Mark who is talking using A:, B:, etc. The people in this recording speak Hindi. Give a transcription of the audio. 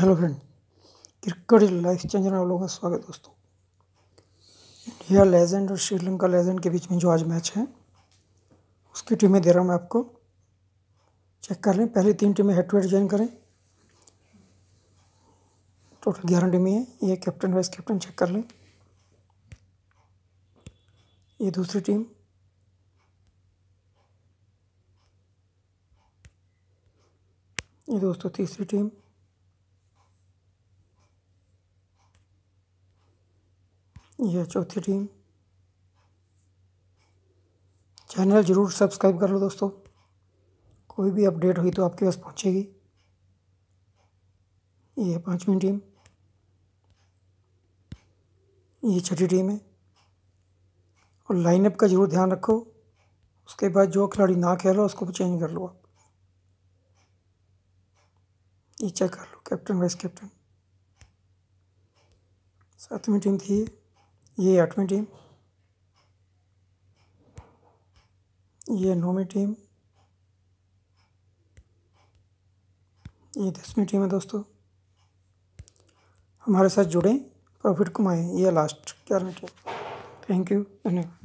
A: hello friend cricket life changer आप लोगों का स्वागत है दोस्तों इंडिया लेजेंड और श्रीलंका लेजेंड के बीच में जो आज मैच है उसकी टीमें दे रहा हूँ मैं आपको चेक कर लें पहले तीन टीमें हेड टू हेड ज्वाइन करें टोटल ग्यारह टीमें हैं ये कैप्टन वाइस कैप्टन चेक कर लें ये दूसरी टीम ये दोस्तों तीसरी टीम यह चौथी टीम चैनल ज़रूर सब्सक्राइब कर लो दोस्तों कोई भी अपडेट हुई तो आपके पास पहुंचेगी ये पांचवी टीम ये छठी टीम है और लाइनअप का ज़रूर ध्यान रखो उसके बाद जो खिलाड़ी ना खेलो उसको भी चेंज कर लो आप ये चेक कर लो कैप्टन वाइस कैप्टन सातवीं टीम थी ये आठवीं टीम ये नौवीं टीम ये दसवीं टीम है दोस्तों हमारे साथ जुड़ें प्रॉफिट कमाएं ये लास्ट ग्यारहवीं टीम थैंक यू धन्यवाद